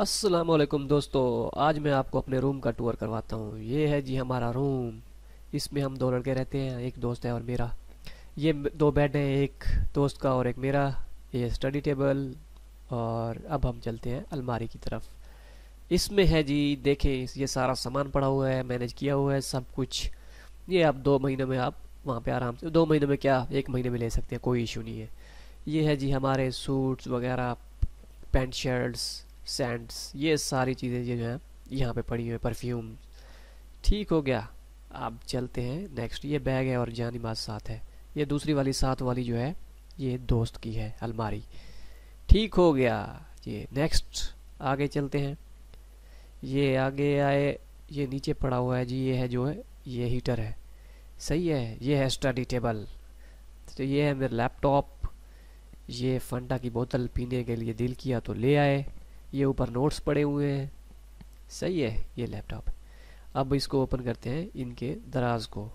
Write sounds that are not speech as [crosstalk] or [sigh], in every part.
असलम दोस्तों आज मैं आपको अपने रूम का टूर करवाता हूँ ये है जी हमारा रूम इसमें हम दो लड़के रहते हैं एक दोस्त है और मेरा ये दो बेड हैं एक दोस्त का और एक मेरा ये स्टडी टेबल और अब हम चलते हैं अलमारी की तरफ इसमें है जी देखें ये सारा सामान पड़ा हुआ है मैनेज किया हुआ है सब कुछ ये आप दो महीने में आप वहाँ पे आराम से दो महीने में क्या एक महीने में ले सकते हैं कोई इशू नहीं है ये है जी हमारे सूट्स वगैरह पेंट शर्ट्स सेंट्स ये सारी चीज़ें जो है यहाँ पे पड़ी हुई है परफ्यूम ठीक हो गया अब चलते हैं नेक्स्ट ये बैग है और जानी बात साथ है ये दूसरी वाली साथ वाली जो है ये दोस्त की है अलमारी ठीक हो गया ये नेक्स्ट आगे चलते हैं ये आगे आए ये नीचे पड़ा हुआ है जी ये है जो है ये हीटर है सही है ये है स्टडी टेबल तो ये है मेरा लैपटॉप ये फंटा की बोतल पीने के लिए दिल किया तो ले आए ये ऊपर नोट्स पड़े हुए हैं सही है ये लैपटॉप अब इसको ओपन करते हैं इनके दराज को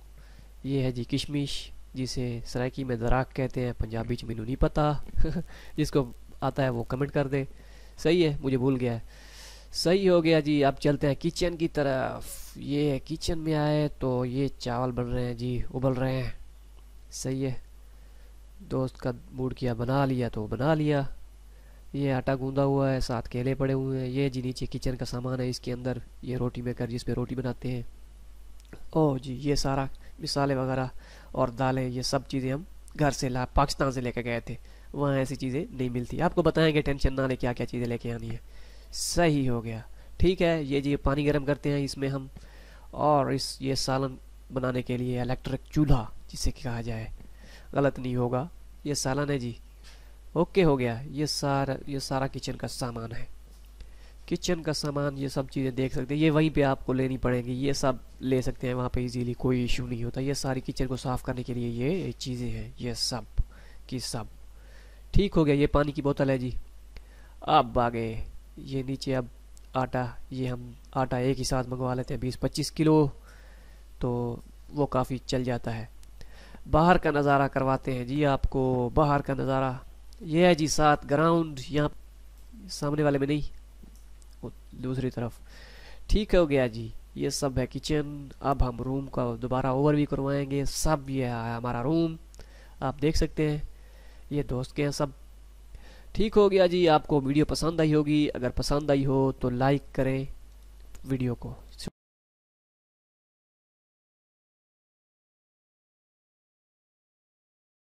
ये है जी किशमिश जिसे सराकी में दराक कहते हैं पंजाबी में नहीं पता [laughs] जिसको आता है वो कमेंट कर दे सही है मुझे भूल गया है सही हो गया जी अब चलते हैं किचन की तरफ ये किचन में आए तो ये चावल बन रहे हैं जी उबल रहे हैं सही है दोस्त का मूड किया बना लिया तो बना लिया ये आटा गूंदा हुआ है साथ केले पड़े हुए हैं ये जी नीचे किचन का सामान है इसके अंदर ये रोटी मेकर जिस पे रोटी बनाते हैं ओ जी ये सारा मिसाले वगैरह और दालें ये सब चीज़ें हम घर से ला पाकिस्तान से लेकर गए थे वहाँ ऐसी चीज़ें नहीं मिलती आपको बताएंगे टेंशन ना ले क्या क्या चीज़ें लेके आनी है सही हो गया ठीक है ये जी पानी गर्म करते हैं इसमें हम और इस ये सालन बनाने के लिए इलेक्ट्रिक चूल्हा जिसे कहा जाए गलत नहीं होगा ये सालन है जी ओके हो गया ये सारा ये सारा किचन का सामान है किचन का सामान ये सब चीज़ें देख सकते हैं ये वहीं पे आपको लेनी पड़ेगी ये सब ले सकते हैं वहाँ पे इजीली कोई इशू नहीं होता ये सारी किचन को साफ़ करने के लिए ये चीज़ें हैं ये सब की सब ठीक हो गया ये पानी की बोतल है जी अब आ गए ये नीचे अब आटा ये हम आटा एक ही साथ मंगवा लेते हैं बीस पच्चीस किलो तो वो काफ़ी चल जाता है बाहर का नज़ारा करवाते हैं जी आपको बाहर का नज़ारा ये है जी सात ग्राउंड यहाँ सामने वाले में नहीं दूसरी तरफ ठीक हो गया जी ये सब है किचन अब हम रूम का दोबारा ओवर भी करवाएंगे सब ये है हमारा रूम आप देख सकते हैं ये दोस्त के हैं सब ठीक हो गया जी आपको वीडियो पसंद आई होगी अगर पसंद आई हो तो लाइक करें वीडियो को